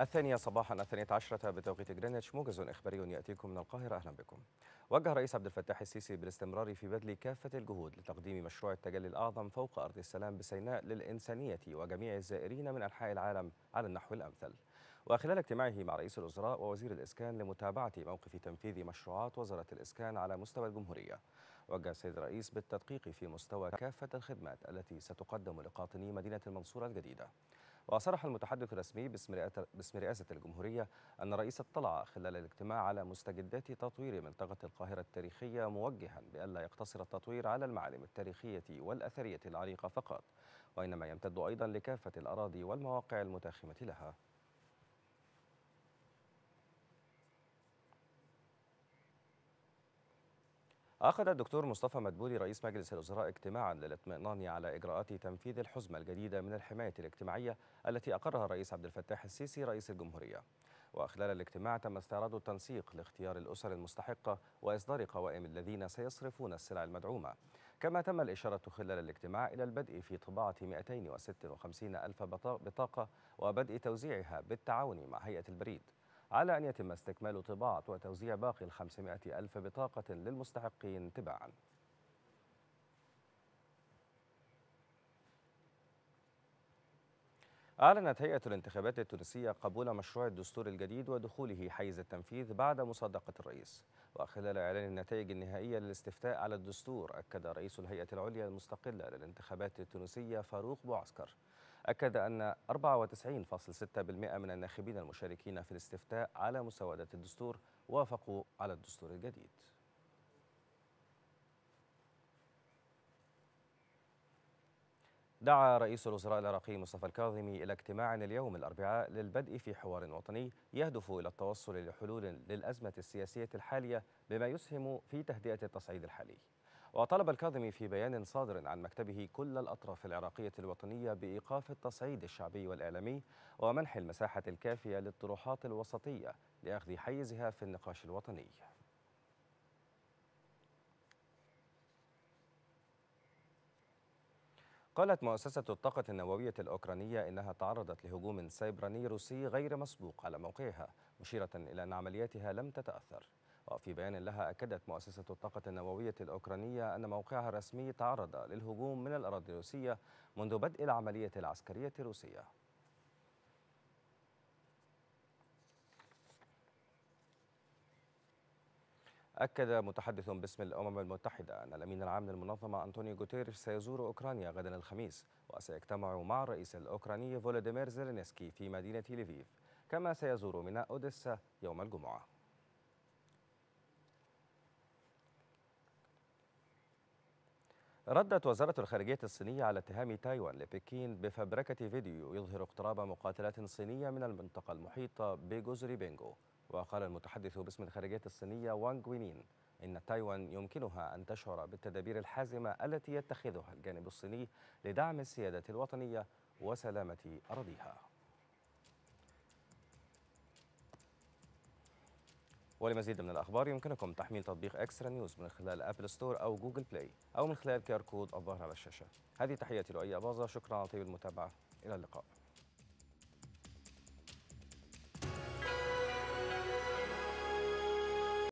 الثانية صباحا الثانية عشرة بتوقيت جرينتش موجز إخباري يأتيكم من القاهرة أهلا بكم وجه الرئيس عبد الفتاح السيسي بالاستمرار في بذل كافة الجهود لتقديم مشروع التجلي الأعظم فوق أرض السلام بسيناء للإنسانية وجميع الزائرين من أنحاء العالم على النحو الأمثل وخلال اجتماعه مع رئيس الوزراء ووزير الإسكان لمتابعة موقف تنفيذ مشروعات وزارة الإسكان على مستوى الجمهورية وجه السيد الرئيس بالتدقيق في مستوى كافة الخدمات التي ستقدم لقاطني مدينة المنصورة الجديدة وصرح المتحدث الرسمي باسم رئاسة الجمهورية أن الرئيس اطلع خلال الاجتماع على مستجدات تطوير منطقة القاهرة التاريخية موجها بألا يقتصر التطوير على المعالم التاريخية والأثرية العريقة فقط وإنما يمتد أيضا لكافة الأراضي والمواقع المتاخمة لها عقد الدكتور مصطفى مدبولي رئيس مجلس الوزراء اجتماعا للاطمئنان على اجراءات تنفيذ الحزمه الجديده من الحمايه الاجتماعيه التي اقرها الرئيس عبد الفتاح السيسي رئيس الجمهوريه. وخلال الاجتماع تم استعراض التنسيق لاختيار الاسر المستحقه واصدار قوائم الذين سيصرفون السلع المدعومه. كما تم الاشاره خلال الاجتماع الى البدء في طباعه 256 الف بطاقه وبدء توزيعها بالتعاون مع هيئه البريد. على أن يتم استكمال طباعة وتوزيع باقي الخمسمائة ألف بطاقة للمستحقين تباعاً أعلنت هيئة الانتخابات التونسية قبول مشروع الدستور الجديد ودخوله حيز التنفيذ بعد مصادقة الرئيس وخلال إعلان النتائج النهائية للاستفتاء على الدستور أكد رئيس الهيئة العليا المستقلة للانتخابات التونسية فاروق بوعسكر أكد أن 94.6% من الناخبين المشاركين في الاستفتاء على مسودة الدستور وافقوا على الدستور الجديد دعا رئيس الوزراء العراقي مصطفى الكاظمي إلى اجتماع اليوم الأربعاء للبدء في حوار وطني يهدف إلى التوصل لحلول للأزمة السياسية الحالية بما يسهم في تهدئة التصعيد الحالي وطلب الكاظمي في بيان صادر عن مكتبه كل الأطراف العراقية الوطنية بإيقاف التصعيد الشعبي والإعلامي ومنح المساحة الكافية للطروحات الوسطية لأخذ حيزها في النقاش الوطني قالت مؤسسة الطاقة النووية الأوكرانية إنها تعرضت لهجوم سيبراني روسي غير مسبوق على موقعها مشيرة إلى أن عملياتها لم تتأثر وفي بيان لها أكدت مؤسسة الطاقة النووية الأوكرانية أن موقعها الرسمي تعرض للهجوم من الأراضي الروسية منذ بدء العملية العسكرية الروسية أكد متحدث باسم الأمم المتحدة أن الأمين العام للمنظمة أنطونيو غوتيريش سيزور أوكرانيا غدا الخميس وسيجتمع مع الرئيس الأوكراني فولوديمير زيلينسكي في مدينة ليفيف كما سيزور ميناء أوديسا يوم الجمعة ردت وزارة الخارجية الصينية على اتهام تايوان لبكين بفبركة فيديو يظهر اقتراب مقاتلات صينية من المنطقة المحيطة بجزر بينجو وقال المتحدث باسم الخارجية الصينية وانغ وينين إن تايوان يمكنها أن تشعر بالتدابير الحازمة التي يتخذها الجانب الصيني لدعم السيادة الوطنية وسلامة أرضها ولمزيد من الأخبار يمكنكم تحميل تطبيق إكسترا نيوز من خلال أبل ستور أو جوجل بلاي أو من خلال كيار كود الظاهر على الشاشة هذه تحياتي لؤي أباظة شكرا على طيب المتابعة إلى اللقاء